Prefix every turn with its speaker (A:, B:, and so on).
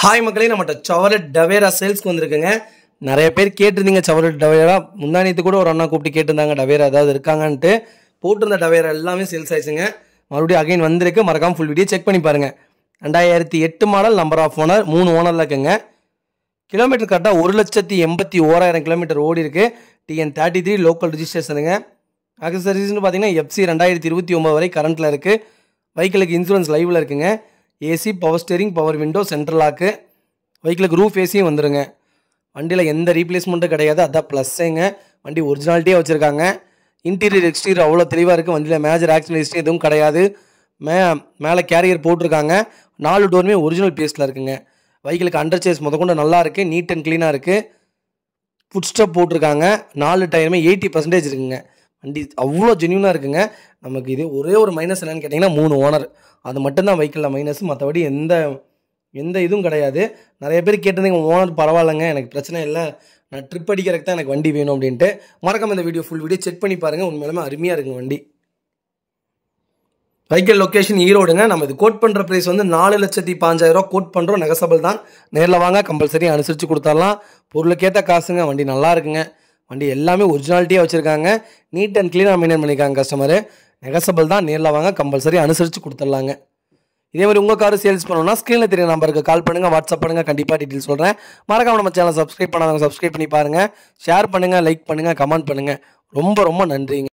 A: hi மக்களே நம்மகிட்ட சவலட் Tavera சேல்ஸ்க்கு வந்திருக்குங்க நிறைய பேர் கேட்டிருந்தீங்க சவலட் டவேரா முந்தானியத்து கூட ஒரு அண்ணா கூப்பிட்டு கேட்டிருந்தாங்க டவேரா ஏதாவது இருக்காங்கன்ட்டு போட்டிருந்த டவேரா எல்லாமே சேல்ஸ் ஆயிடுச்சுங்க மறுபடியும் அகைன் வந்திருக்கு மறக்காமல் ஃபுல் வீடியோ செக் பண்ணி பாருங்கள் ரெண்டாயிரத்தி எட்டு மாடல் நம்பர் ஆஃப் ஓனர் மூணு ஓனரில் இருக்குங்க கிலோமீட்டர் கரெக்டாக ஒரு லட்சத்தி எண்பத்தி ஓராயிரம் கிலோமீட்டர் ஓடி இருக்குது டிஎன் தேர்ட்டி த்ரீ லோக்கல் ரிஜிஸ்ட்ரேஷனுங்க ஆக்சசரிஸ்னு பார்த்தீங்கன்னா எஃப்சி ரெண்டாயிரத்தி இருபத்தி ஒம்பது வரை கரண்ட்டில் இருக்குது வெஹிக்கிளுக்கு இன்சூரன்ஸ் லைவில் இருக்குங்க AC power steering power window central lock வெஹிக்கிளுக்கு ரூஃப் ஏசியும் வந்துடுங்க வண்டியில் எந்த ரீப்ளேஸ்மெண்ட்டும் கிடையாது அதான் ப்ளஸ்ஸேங்க வண்டி ஒரிஜினாலிட்டியாக வச்சுருக்காங்க இன்டீரியர் எக்ஸ்டீரியர் அவ்வளோ தெளிவாக இருக்குது வண்டியில் மேஜர் ஆக்சிடென்ட் ஹிஸ்ட்ரி எதுவும் கிடையாது மே மேலே கேரியர் போட்டிருக்காங்க நாலு டோருமே ஒரிஜினல் பேஸில் இருக்குங்க வெஹிக்கிளுக்கு அண்டர் சேஸ் கொண்டு நல்லா இருக்குது நீட் அண்ட் க்ளீனாக இருக்குது ஃபுட் ஸ்டெப் போட்டிருக்காங்க நாலு டயருமே எயிட்டி பர்சன்டேஜ் இருக்குங்க வண்டி அவ்வளோ ஜென்யூனாக இருக்குங்க நமக்கு இது ஒரே ஒரு மைனஸ் என்னென்னு கேட்டிங்கன்னா மூணு ஓனர் அது மட்டும்தான் வைக்கலாம் மைனஸ் மற்றபடி எந்த எந்த இதுவும் கிடையாது நிறைய பேர் கேட்டிருந்தீங்க ஓனர் பரவாயில்லைங்க எனக்கு பிரச்சனை இல்லை நான் ட்ரிப் அடிக்கிறதுக்கு தான் எனக்கு வண்டி வேணும் அப்படின்ட்டு மறக்காம இந்த வீடியோ ஃபுல் வீடியோ செக் பண்ணி பாருங்கள் உண்மையிலுமே அருமையாக இருக்குங்க வண்டி வைக்கல் லொக்கேஷன் ஈரோடுங்க நம்ம இது கோட் பண்ணுற ப்ரைஸ் வந்து நாலு லட்சத்தி பாஞ்சாயிரரூவா கோட் பண்ணுறோம் நெகசபிள் தான் நேரில் வாங்க கம்பல்சரி அனுசரித்து கொடுத்தாலாம் பொருளுக்கேற்ற காசுங்க வண்டி நல்லா இருக்குங்க வண்டி எல்லாமே ஒரிஜினாலிட்டியாக வச்சுருக்காங்க நீட் அண்ட் க்ளீனாக மெயின்டைன் பண்ணியிருக்காங்க கஸ்டமரு நெகசபிள் தான் நேரில் வாங்க கம்பல்சரி அனுசரித்து கொடுத்துட்லாங்க இதே மாதிரி உங்கள் கார் சேல்ஸ் பண்ணணுன்னா ஸ்க்ரீனில் தெரியும் நம்பருக்கு கால் பண்ணுங்கள் வாட்ஸ்அப் பண்ணுங்கள் கண்டிப்பாக டீட்டெயில் சொல்கிறேன் மறக்காம நம்ம சேனல் சப்ஸ்கிரைப் பண்ணாதவங்க சப்ஸ்கிரைப் பண்ணி பாருங்கள் ஷேர் பண்ணுங்கள் லைக் பண்ணுங்கள் கமெண்ட் பண்ணுங்கள் ரொம்ப ரொம்ப நன்றிங்க